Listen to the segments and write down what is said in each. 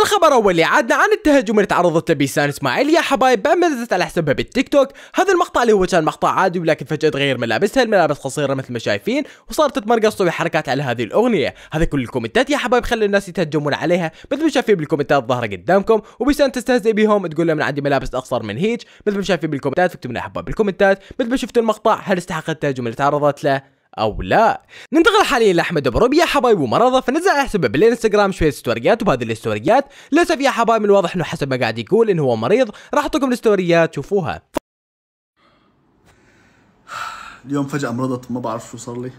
الخبر الاول اللي عادنا عن التهجم اللي تعرضت له بيسان اسماعيل يا حبايب بمزت على حسابها بالتيك توك هذا المقطع اللي هو كان مقطع عادي ولكن فجاه تغير ملابسها الملابس قصيره مثل ما شايفين وصارت تتمرقص وتسوي حركات على هذه الاغنيه هذا كل الكومنتات يا حبايب خلي الناس يتهجمون عليها مثل ما شايفين بالكومنتات ظاهره قدامكم وبيسان تستهزئ بهم تقول لهم عندي ملابس اقصر من هيج مثل ما شايفين بالكومنتات فاكتبوا لنا يا حبايب بالكومنتات مثل ما شفتوا المقطع هل استحق التهجم اللي تعرضت له او لا ننتقل حاليا لاحمد بروب يا حبايب ومرضى فنزل على حسابه بالانستغرام شويه ستوريات وبهذه الستوريات للاسف يا حبايب من الواضح انه حسب ما قاعد يقول انه هو مريض راح اعطيكم الستوريات شوفوها اليوم فجاه مرضت ما بعرف شو صار لي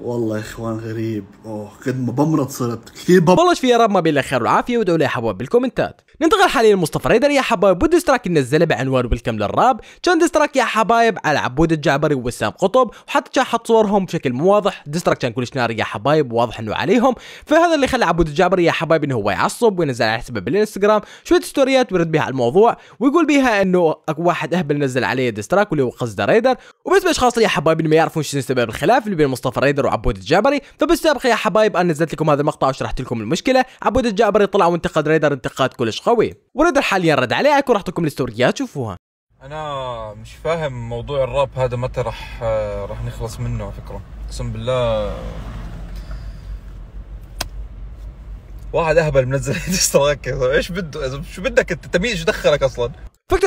والله يا اخوان غريب اوه قد ما بمرض صرت كثير بمرض والله يا رب ما بين الخير والعافيه وادعوا لي يا حبايب بالكومنتات ننتقل حاليا لمصطفى ريدر يا حبايب اللي نزله بعنوان ويلكم للراب كان ديستراك يا حبايب على عبود الجعبري ووسام قطب وحتى كان حط صورهم بشكل مو واضح ديستراك كان كلش نار يا حبايب واضح انه عليهم فهذا اللي خلى عبود الجعبري يا حبايب انه هو يعصب وينزل على حسابه بالانستغرام شويه ستوريات ويرد بها على الموضوع ويقول بها انه اكو واحد اهبل نزل عليه ديستراك واللي هو قصده ريدر وبس لاشخاص يا حبايب اللي ما يعرفون شنو سبب الخلاف اللي بين مصطفى ريدر وعبود الجعبري فبالسابق يا حبايب انا نزلت لكم هذا المقطع وشرحت لكم المشكله عبود الجعبري طلع وانتقد ريدر انتقاد كلش قوي ورضا حاليا رد عليه راح لكم الستوريات شوفوها انا مش فاهم موضوع الراب هذا متى راح آه، راح نخلص منه على فكره اقسم بالله واحد اهبل منزل اشتراك ايش بده شو بدك انت تميز شو دخلك اصلا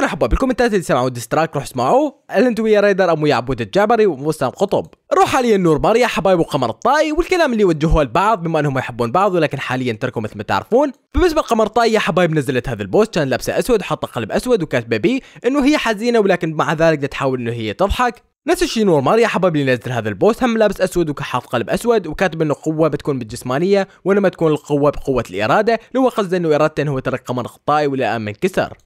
يا حباب بالكومنتات اللي سمعوا ديستراك روح اسمعوه انتم ويا ريدر ام ويا عبود الجعبري ومسلم قطب روح حاليا نور ماريا حبايب وقمر الطاي والكلام اللي وجهوه لبعض بما انهم يحبون بعض ولكن حاليا تركوا مثل ما تعرفون بالنسبه لقمر الطاي يا حبايب نزلت هذا البوست كان لابسه اسود وحاطه قلب اسود وكاتبه بيه انه هي حزينه ولكن مع ذلك تحاول انه هي تضحك نفس الشيء نور ماريا حباب اللي نزل هذا البوست هم لابس اسود وكحاط قلب اسود وكاتب انه القوه بتكون بالجسمانيه وانما تكون القوه بقوه الاراده لو قصده انه ارادته هو ترك قمر الطاي ولا امن كسر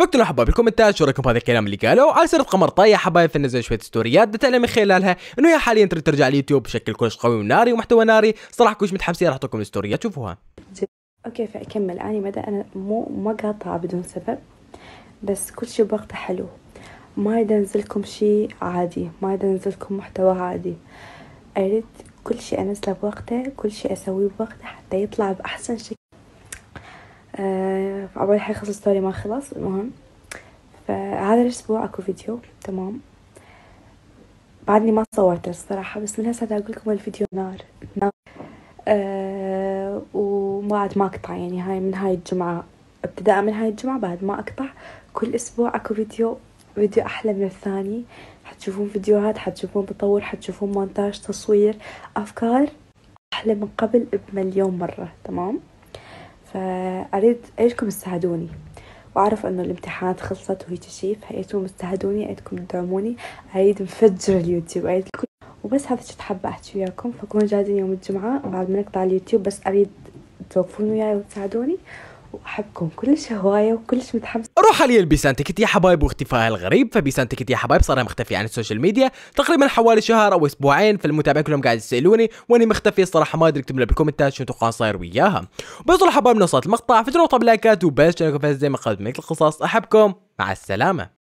فاكتبوا حبايب الكومنتات شو رايكم بهذا الكلام اللي قاله على سيره قمر طايح حبايب فنزل شويه ستوريات دتنا من خلالها انه هي حاليا تريد ترجع اليوتيوب بشكل كلش قوي وناري ومحتوى ناري صراحه كلش متحمسين راح اعطيكم الستوريات شوفوها اوكي فاكمل اني مدى انا مو ما قاطعه بدون سبب بس كل شيء بوقته حلو ما اريد انزلكم شيء عادي ما اريد انزلكم محتوى عادي أريد كل شيء أنزله بوقته كل شيء أسويه بوقته حتى يطلع بأحسن شكل فأول آه، حاجة خلص ستوري ما خلص المهم فهذا الأسبوع أكو فيديو تمام بعدني ما صورته الصراحة بس من هسه أقول لكم الفيديو نار نار أه عاد ما أقطع يعني هاي من هاي الجمعة ابتداء من هاي الجمعة بعد ما أقطع كل أسبوع أكو فيديو فيديو أحلى من الثاني حتشوفون فيديوهات حتشوفون تطور حتشوفون مونتاج تصوير أفكار أحلى من قبل بمليون مرة تمام فأريد أريدكم تساعدوني وأعرف أنه الامتحانات خلصت وهي شي فأريدكم تساعدوني أريدكم تدعموني أريد مفجر اليوتيوب أريد وبس هذا الشيء حابة أحكي وياكم فكونوا جاهزين يوم الجمعة بعد ما نقطع اليوتيوب بس أريد توقفون وياي وتساعدوني واحبكم كلش هوايه وكلش متحمسه روح حاليا بيسان يا حبايب واختفائها الغريب فبيسان يا حبايب صار مختفي عن السوشيال ميديا تقريبا حوالي شهر او اسبوعين فالمتابعين كلهم قاعد يسالوني واني مختفي الصراحه ما ادري اكتب لي بالكومنتات شنو توقع صاير وياها بس روح حبايب نوصلت المقطع فتروح طب لايكات وبس زي ما قدمت القصص احبكم مع السلامه